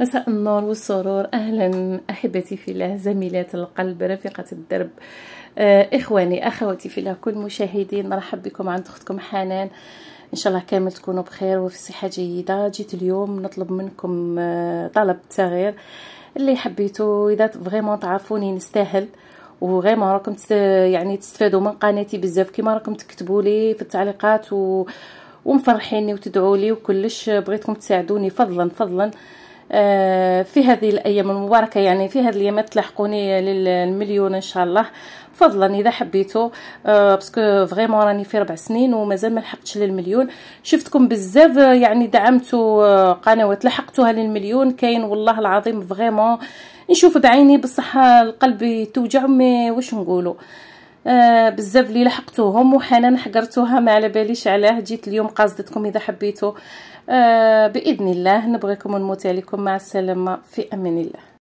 مساء النور والسرور اهلا احبتي في الله زميلات القلب رفيقه الدرب آه، اخواني اخواتي في الله كل مشاهدين مرحب بكم عند اختكم حنان ان شاء الله كامل تكونوا بخير وفي صحه جيده جيت اليوم نطلب منكم آه، طلب صغير اللي حبيتو اذا فريمون تعرفوني نستاهل وغير راكم يعني تستفادوا من قناتي بزاف كيما راكم تكتبوا لي في التعليقات و ومفرحيني وتدعوا لي وكلش بغيتكم تساعدوني فضلا فضلا آه آه، في هذه الايام المباركه يعني في هذه الايام تلحقوني للمليون ان شاء الله فضلا اذا حبيتو آه، باسكو فريمون راني في ربع سنين ومازال ما لحقتش للمليون شفتكم بزاف آه، يعني دعمتوا قنوات لحقتوها للمليون كاين والله العظيم فريمون نشوف بعيني بصح القلب توجع مي واش نقولوا آه بزاف اللي لحقتوهم وحنان حقرتوها ما على باليش علاه جيت اليوم قاصدتكم اذا حبيتو آه باذن الله نبغيكم ونموت عليكم مع السلامه في امان الله